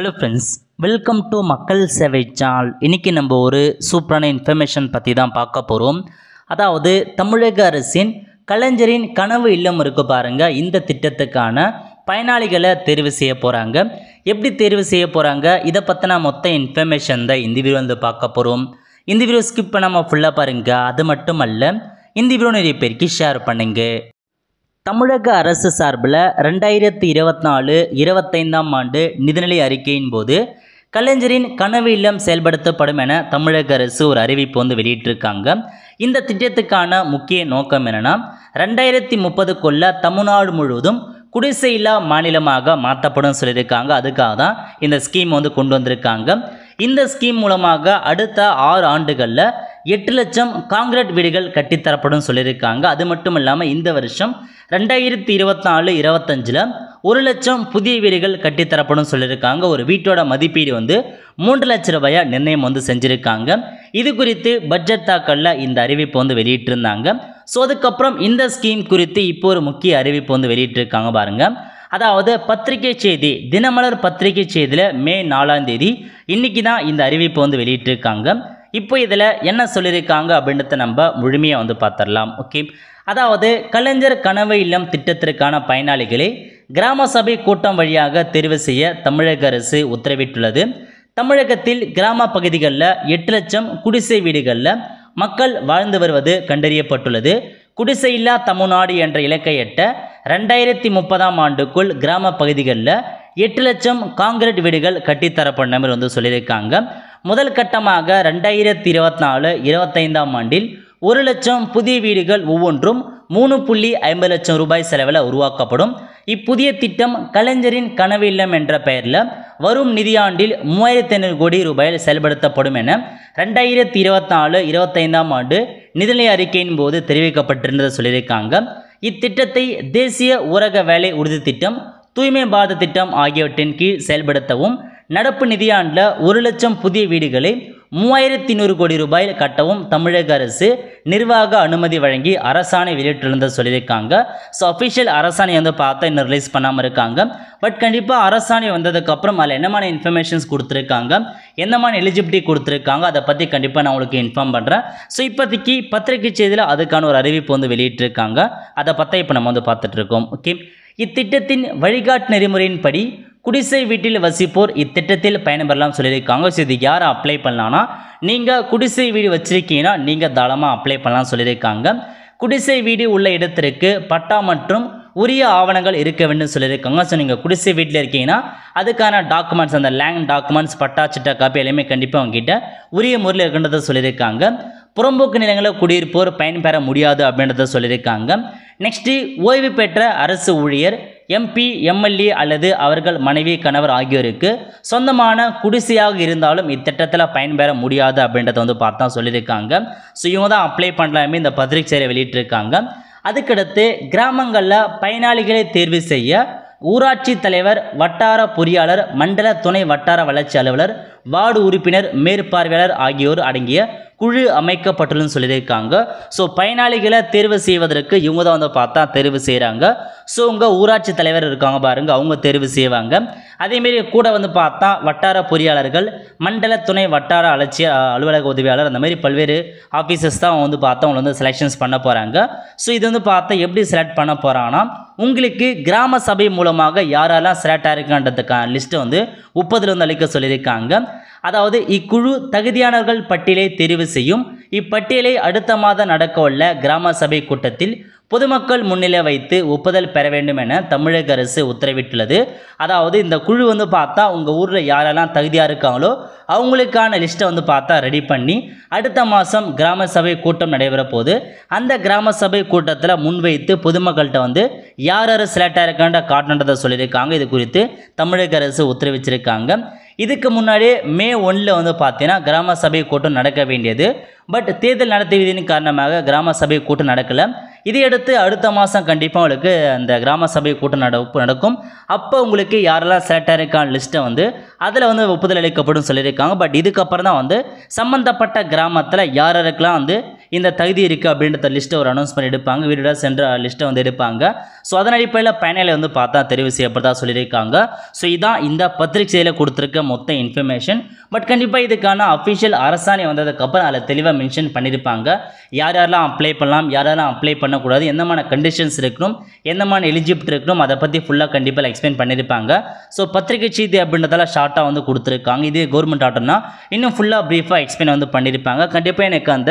hello friends welcome to மக்கள் சேவை channel இன்றைக்கி நம்ம ஒரு சூப்பரான இன்ஃபர்மேஷன் பற்றி தான் பார்க்க போகிறோம் அதாவது தமிழக அரசின் கலைஞரின் கனவு இல்லம் இருக்கு பாருங்கள் இந்த திட்டத்துக்கான பயனாளிகளை தெரிவு செய்ய போகிறாங்க எப்படி தேர்வு செய்ய போகிறாங்க இதை பற்றின மொத்த இன்ஃபர்மேஷன் தான் இந்த வீடியோ வந்து பார்க்க போகிறோம் இந்த வீடியோ ஸ்கிப் பண்ணாமல் ஃபுல்லாக பாருங்கள் அது மட்டும் அல்ல இந்த வீடியோ நிறைய பேருக்கு ஷேர் பண்ணுங்கள் தமிழக அரசு சார்பில் ரெண்டாயிரத்தி இருபத்தி நாலு இருபத்தைந்தாம் ஆண்டு நிதிநிலை அறிக்கையின் போது கலைஞரின் கனவு இல்லம் செயல்படுத்தப்படும் என தமிழக அரசு ஒரு அறிவிப்பு வந்து வெளியிட்டிருக்காங்க இந்த திட்டத்துக்கான முக்கிய நோக்கம் என்னென்னா ரெண்டாயிரத்தி முப்பதுக்குள்ள தமிழ்நாடு முழுவதும் குடிசை இல்லா மாநிலமாக மாற்றப்படும் சொல்லியிருக்காங்க அதுக்காக தான் இந்த ஸ்கீம் வந்து கொண்டு வந்திருக்காங்க இந்த ஸ்கீம் மூலமாக அடுத்த ஆறு ஆண்டுகளில் எட்டு லட்சம் காங்கிரீட் வீடுகள் கட்டித்தரப்படும் சொல்லியிருக்காங்க அது மட்டும் இல்லாமல் இந்த வருஷம் ரெண்டாயிரத்தி இருபத்தாலு இருபத்தஞ்சில் ஒரு லட்சம் புதிய வீடுகள் கட்டித்தரப்படும் சொல்லியிருக்காங்க ஒரு வீட்டோட மதிப்பீடு வந்து மூன்று லட்ச ரூபாயாக நிர்ணயம் வந்து செஞ்சுருக்காங்க இது குறித்து பட்ஜெட் தாக்கலில் இந்த அறிவிப்பு வந்து வெளியிட்டிருந்தாங்க ஸோ அதுக்கப்புறம் இந்த ஸ்கீம் குறித்து இப்போ ஒரு முக்கிய அறிவிப்பு வந்து வெளியிட்டிருக்காங்க பாருங்கள் அதாவது பத்திரிகை செய்தி தினமலர் பத்திரிகை செய்தியில் மே நாலாம் தேதி இன்றைக்கி தான் இந்த அறிவிப்பு வந்து வெளியிட்டிருக்காங்க இப்போ இதில் என்ன சொல்லியிருக்காங்க அப்படின்றத நம்ம முழுமையாக வந்து பார்த்துடலாம் ஓகே அதாவது கலைஞர் கனவு இல்லம் திட்டத்திற்கான பயனாளிகளை கிராம சபை கூட்டம் வழியாக தெரிவு செய்ய தமிழக அரசு உத்தரவிட்டுள்ளது தமிழகத்தில் கிராம பகுதிகளில் எட்டு லட்சம் குடிசை வீடுகளில் மக்கள் வாழ்ந்து வருவது கண்டறியப்பட்டுள்ளது குடிசையில்லா தமிழ்நாடு என்ற இலக்கை எட்ட ரெண்டாயிரத்தி முப்பதாம் ஆண்டுக்குள் கிராம பகுதிகளில் எட்டு லட்சம் காங்கிரீட் வீடுகள் கட்டித்தரப்படும் வந்து சொல்லியிருக்காங்க முதல் கட்டமாக ரெண்டாயிரத்தி இருபத்தி நாலு இருபத்தைந்தாம் ஆண்டில் ஒரு லட்சம் புதிய வீடுகள் ஒவ்வொன்றும் மூணு புள்ளி ஐம்பது லட்சம் ரூபாய் செலவில் உருவாக்கப்படும் இப்புதிய திட்டம் கலைஞரின் கனவு இல்லம் என்ற பெயரில் வரும் நிதியாண்டில் மூவாயிரத்தி ஐநூறு கோடி ரூபாயில் செயல்படுத்தப்படும் என ரெண்டாயிரத்தி இருபத்தி நாலு இருபத்தைந்தாம் ஆண்டு நிதிநிலை அறிக்கையின் போது தெரிவிக்கப்பட்டிருந்ததை சொல்லியிருக்காங்க இத்திட்டத்தை தேசிய ஊரக வேலை உறுதி திட்டம் தூய்மை பாரத திட்டம் ஆகியவற்றின் கீழ் செயல்படுத்தவும் நடப்பு நிதியாண்டில் ஒரு லட்சம் புதிய வீடுகளை மூவாயிரத்தி நூறு கோடி ரூபாயில் கட்டவும் தமிழக அரசு நிர்வாக அனுமதி வழங்கி அரசாணை வெளியிட்டிருந்த சொல்லியிருக்காங்க ஸோ அஃபிஷியல் அரசாணை வந்து பார்த்தா இன்னும் ரிலீஸ் பண்ணாமல் இருக்காங்க பட் கண்டிப்பாக அரசாணை வந்ததுக்கப்புறம் அதில் என்னமான இன்ஃபர்மேஷன்ஸ் கொடுத்துருக்காங்க என்னமான எலிஜிபிலிட்டி கொடுத்துருக்காங்க அதை பற்றி கண்டிப்பாக நான் உங்களுக்கு இன்ஃபார்ம் பண்ணுறேன் ஸோ இப்போதைக்கு பத்திரிகை செய்தியில் அதுக்கான ஒரு அறிவிப்பு வந்து வெளியிட்டிருக்காங்க அதை பற்றி இப்போ நம்ம வந்து பார்த்துட்ருக்கோம் ஓகே இத்திட்டத்தின் வழிகாட்டு நெறிமுறையின்படி குடிசை வீட்டில் வசிப்போர் இத்திட்டத்தில் பயன்பெறலாம் சொல்லியிருக்காங்க ஸோ இது யார் அப்ளை பண்ணலான்னா நீங்கள் குடிசை வீடு வச்சுருக்கீங்கன்னா நீங்கள் தாளமாக அப்ளை பண்ணலாம் சொல்லியிருக்காங்க குடிசை வீடு உள்ள இடத்திற்கு பட்டா மற்றும் உரிய ஆவணங்கள் இருக்க வேண்டும் சொல்லியிருக்காங்க ஸோ நீங்கள் குடிசை வீட்டில் இருக்கீங்கன்னா அதுக்கான டாக்குமெண்ட்ஸ் அந்த லேண்ட் டாக்குமெண்ட்ஸ் பட்டா சிட்டா காப்பி எல்லாமே கண்டிப்பாக அவங்ககிட்ட உரிய முறையில் இருக்கின்றத சொல்லியிருக்காங்க புறம்போக்கு நிலங்களில் குடியிருப்போர் பயன்பெற முடியாது அப்படின்றத சொல்லியிருக்காங்க நெக்ஸ்ட்டு ஓய்வு பெற்ற அரசு ஊழியர் எம்பி எம்எல்ஏ அல்லது அவர்கள் மனைவி கணவர் ஆகியோருக்கு சொந்தமான குடிசையாக இருந்தாலும் இத்திட்டத்தில் பயன்பெற முடியாது அப்படின்றத வந்து பார்த்தா சொல்லியிருக்காங்க ஸோ இவங்க தான் அப்ளை பண்ணலாமே இந்த பத்திரிகை வெளியிட்டிருக்காங்க அதுக்கடுத்து கிராமங்களில் பயனாளிகளை தேர்வு செய்ய ஊராட்சி தலைவர் வட்டார பொறியாளர் மண்டல துணை வட்டார வளர்ச்சி அலுவலர் வார்டு உறுப்பினர் மேற்பார்வையாளர் ஆகியோர் அடங்கிய குழு அமைக்கப்பட்டுள்ளன்னு சொல்லியிருக்காங்க ஸோ பயனாளிகளை தேர்வு செய்வதற்கு இவங்க தான் வந்து பார்த்தா தேர்வு செய்கிறாங்க ஸோ உங்கள் ஊராட்சி தலைவர் இருக்காங்க பாருங்கள் அவங்க தேர்வு செய்வாங்க அதேமாரி கூட வந்து பார்த்தா வட்டார பொறியாளர்கள் மண்டல துணை வட்டார அலட்சிய அலுவலக உதவியாளர் அந்த மாதிரி பல்வேறு ஆஃபீஸர்ஸ் தான் வந்து பார்த்தா அவங்களை வந்து செலெக்ஷன்ஸ் பண்ண போகிறாங்க ஸோ இது வந்து பார்த்தா எப்படி செலக்ட் பண்ண போகிறாங்கன்னா உங்களுக்கு கிராம சபை மூலமாக யாரெல்லாம் செலக்ட் ஆகிருக்கான்றதுக்கான லிஸ்ட்டை வந்து முப்பதுலேருந்து அளிக்க சொல்லியிருக்காங்க அதாவது இக்குழு தகுதியானவர்கள் பட்டியலை தெரிவு செய்யும் இப்பட்டியலை அடுத்த மாதம் நடக்கவுள்ள கிராம சபை கூட்டத்தில் பொதுமக்கள் முன்னிலை வைத்து ஒப்புதல் பெற வேண்டும் என தமிழக அரசு உத்தரவிட்டுள்ளது அதாவது இந்த குழு வந்து பார்த்தா உங்கள் ஊரில் யாரெல்லாம் தகுதியாக இருக்காங்களோ அவங்களுக்கான லிஸ்ட்டை வந்து பார்த்தா ரெடி பண்ணி அடுத்த மாதம் கிராம சபை கூட்டம் நடைபெற போது அந்த கிராம சபை கூட்டத்தில் முன்வைத்து பொதுமக்கள்கிட்ட வந்து யார் யார் செலக்ட் ஆகிருக்காண்ட காட்டுன்றதை சொல்லியிருக்காங்க இது குறித்து தமிழக அரசு உத்தரவிச்சிருக்காங்க இதுக்கு முன்னாடி மே ஒன்றில் வந்து பார்த்தீங்கன்னா கிராம சபை கூட்டம் நடக்க வேண்டியது பட் தேர்தல் நடத்தி விதியின் காரணமாக கிராம சபை கூட்டம் நடக்கலை இதையடுத்து அடுத்த மாதம் கண்டிப்பாக உங்களுக்கு அந்த கிராம சபை கூட்டம் நடப்பு நடக்கும் அப்போ உங்களுக்கு யாரெல்லாம் செலக்ட் ஆகிருக்கான லிஸ்ட்டை வந்து அதில் வந்து ஒப்புதல் அளிக்கப்படும் சொல்லியிருக்காங்க பட் இதுக்கப்புறம் தான் வந்து சம்மந்தப்பட்ட கிராமத்தில் யார் யாருக்கெல்லாம் வந்து இந்த தகுதி இருக்குது அப்படின்ற லிஸ்ட்டை ஒரு அனௌன்ஸ் பண்ணி எடுப்பாங்க வீடு சென்ற லிஸ்ட்டை வந்து எடுப்பாங்க ஸோ அதன் அடிப்படையில் பயனாளி வந்து பார்த்தா தெரிவு செய்யப்படுறதா சொல்லியிருக்காங்க ஸோ இதான் இந்த பத்திரிகையில் கொடுத்துருக்க மொத்த இன்ஃபர்மேஷன் பட் கண்டிப்பாக இதுக்கான அஃபிஷியல் அரசாணை வந்ததுக்கப்புறம் அதில் தெளிவாக மென்ஷன் பண்ணியிருப்பாங்க யார் யாரெல்லாம் அப்ளை பண்ணலாம் யார் யாரெல்லாம் அப்ளை பண்ணக்கூடாது எந்தமான கண்டிஷன்ஸ் இருக்கணும் எந்தமான எலிஜிபிலிட்டி இருக்கணும் அதை பற்றி ஃபுல்லாக கண்டிப்பாக எக்ஸ்பிளைன் பண்ணியிருப்பாங்க ஸோ பத்திரிகை செய்தி அப்படின்றதால ஷார்ட்டாக வந்து கொடுத்துருக்காங்க இது கவர்மெண்ட் ஆர்டர்னா இன்னும் ஃபுல்லாக ப்ரீஃபாக எக்ஸ்பிளைன் வந்து பண்ணியிருப்பாங்க கண்டிப்பாக எனக்கு அந்த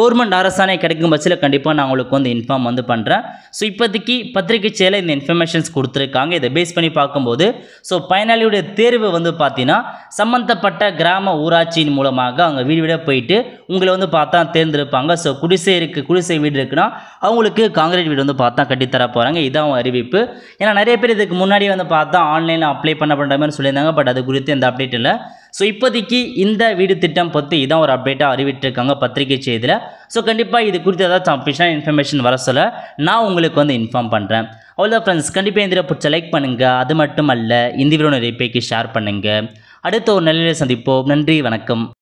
கவர்மெண்ட் அரசாணை கிடைக்கும் பட்சத்தில் கண்டிப்பாக நான் உங்களுக்கு வந்து இன்ஃபார்ம் வந்து பண்ணுறேன் ஸோ இப்போதைக்கு பத்திரிகை பத்திரிகைச்சியில் இந்த இன்ஃபர்மேஷன்ஸ் கொடுத்துருக்காங்க இதை பேஸ் பண்ணி பார்க்கும்போது ஸோ பயனாளியுடைய தேர்வு வந்து பார்த்தீங்கன்னா சம்மந்தப்பட்ட கிராம ஊராட்சியின் மூலமாக அவங்க வீடு வீடாக போயிட்டு உங்களை வந்து பார்த்தா தேர்ந்தெடுப்பாங்க ஸோ குடிசை இருக்குது குடிசை வீடு இருக்குன்னா அவங்களுக்கு காங்கிரீட் வீடு வந்து பார்த்தா கட்டித்தர போகிறாங்க இதான் அறிவிப்பு ஏன்னா நிறைய பேர் இதுக்கு முன்னாடி வந்து பார்த்தா ஆன்லைனில் அப்ளை பண்ண பண்ணுற மாதிரி சொல்லியிருந்தாங்க பட் அது குறித்து எந்த அப்டேட் இல்லை ஸோ இப்போதைக்கு இந்த வீடு திட்டம் பற்றி இதான் ஒரு அப்டேட்டாக அறிவிட்டிருக்காங்க பத்திரிகை செய்தியில் ஸோ கண்டிப்பாக இது குறித்து ஏதாச்சும் அஃபிஷியல் இன்ஃபர்மேஷன் வர சொல்ல நான் உங்களுக்கு வந்து இன்ஃபார்ம் பண்ணுறேன் அவ்வளோ ஃப்ரெண்ட்ஸ் கண்டிப்பாக இந்த பிடிச்ச லைக் பண்ணுங்கள் அது மட்டும் அல்ல இந்த வீடியோ நிறைய ஷேர் பண்ணுங்கள் அடுத்த ஒரு நிலையில் சந்திப்போம் நன்றி வணக்கம்